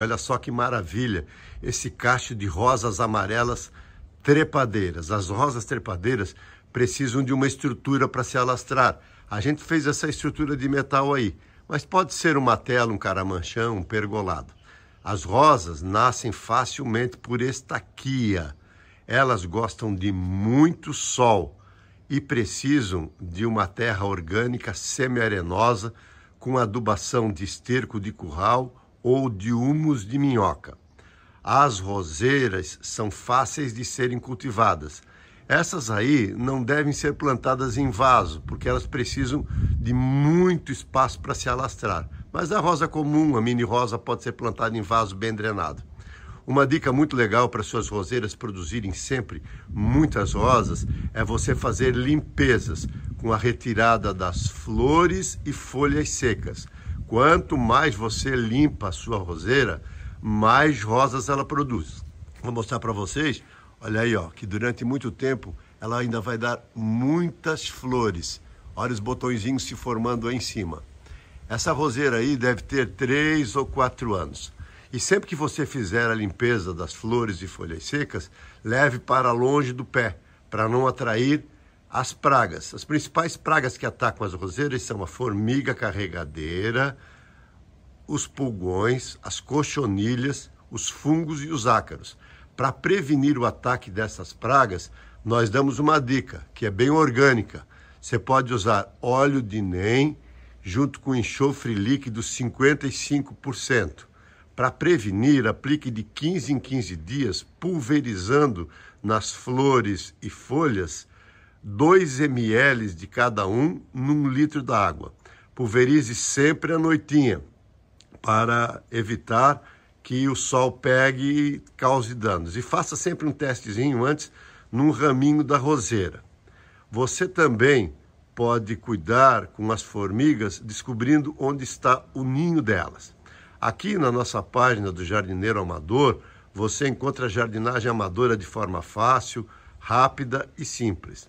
Olha só que maravilha, esse cacho de rosas amarelas trepadeiras. As rosas trepadeiras precisam de uma estrutura para se alastrar. A gente fez essa estrutura de metal aí, mas pode ser uma tela, um caramanchão, um pergolado. As rosas nascem facilmente por estaquia. Elas gostam de muito sol e precisam de uma terra orgânica semi-arenosa com adubação de esterco de curral ou de humus de minhoca. As roseiras são fáceis de serem cultivadas. Essas aí não devem ser plantadas em vaso, porque elas precisam de muito espaço para se alastrar. Mas a rosa comum, a mini rosa, pode ser plantada em vaso bem drenado. Uma dica muito legal para suas roseiras produzirem sempre muitas rosas é você fazer limpezas com a retirada das flores e folhas secas. Quanto mais você limpa a sua roseira, mais rosas ela produz. Vou mostrar para vocês, olha aí, ó, que durante muito tempo ela ainda vai dar muitas flores. Olha os botõezinhos se formando aí em cima. Essa roseira aí deve ter três ou quatro anos. E sempre que você fizer a limpeza das flores e folhas secas, leve para longe do pé, para não atrair as pragas. As principais pragas que atacam as roseiras são a formiga carregadeira, os pulgões, as cochonilhas, os fungos e os ácaros. Para prevenir o ataque dessas pragas, nós damos uma dica, que é bem orgânica. Você pode usar óleo de NEM junto com enxofre líquido 55%. Para prevenir, aplique de 15 em 15 dias, pulverizando nas flores e folhas 2 ml de cada um num litro da água. Pulverize sempre à noitinha para evitar que o sol pegue e cause danos. E faça sempre um testezinho antes num raminho da roseira. Você também pode cuidar com as formigas descobrindo onde está o ninho delas. Aqui na nossa página do Jardineiro Amador, você encontra a jardinagem amadora de forma fácil, rápida e simples.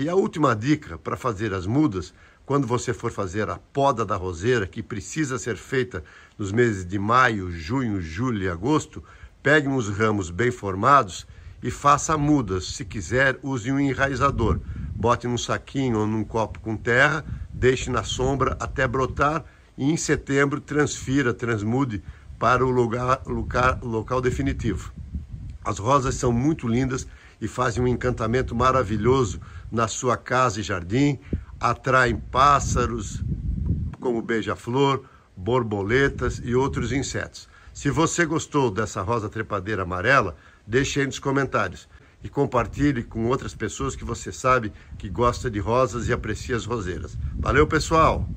E a última dica para fazer as mudas, quando você for fazer a poda da roseira, que precisa ser feita nos meses de maio, junho, julho e agosto, pegue uns ramos bem formados e faça mudas. Se quiser, use um enraizador. Bote num saquinho ou num copo com terra, deixe na sombra até brotar e em setembro transfira, transmude para o lugar, lugar, local definitivo. As rosas são muito lindas e fazem um encantamento maravilhoso na sua casa e jardim, atraem pássaros como beija-flor, borboletas e outros insetos. Se você gostou dessa rosa trepadeira amarela, deixe aí nos comentários e compartilhe com outras pessoas que você sabe que gosta de rosas e aprecia as roseiras. Valeu, pessoal!